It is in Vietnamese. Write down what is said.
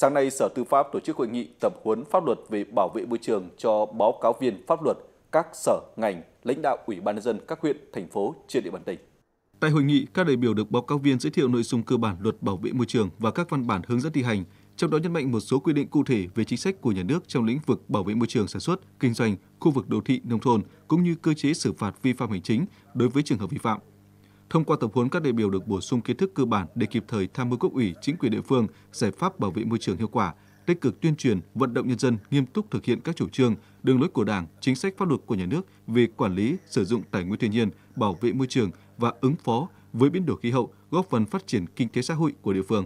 Sáng nay, Sở Tư pháp tổ chức hội nghị tập huấn pháp luật về bảo vệ môi trường cho báo cáo viên pháp luật các sở, ngành, lãnh đạo Ủy ban nhân dân các huyện, thành phố trên địa bàn tỉnh. Tại hội nghị, các đại biểu được báo cáo viên giới thiệu nội dung cơ bản luật bảo vệ môi trường và các văn bản hướng dẫn thi hành, trong đó nhấn mạnh một số quy định cụ thể về chính sách của nhà nước trong lĩnh vực bảo vệ môi trường sản xuất, kinh doanh, khu vực đô thị, nông thôn, cũng như cơ chế xử phạt vi phạm hành chính đối với trường hợp vi phạm. Thông qua tập huấn các đại biểu được bổ sung kiến thức cơ bản để kịp thời tham mưu cấp ủy, chính quyền địa phương giải pháp bảo vệ môi trường hiệu quả, tích cực tuyên truyền, vận động nhân dân nghiêm túc thực hiện các chủ trương, đường lối của Đảng, chính sách pháp luật của nhà nước về quản lý, sử dụng tài nguyên thiên nhiên, bảo vệ môi trường và ứng phó với biến đổi khí hậu, góp phần phát triển kinh tế xã hội của địa phương.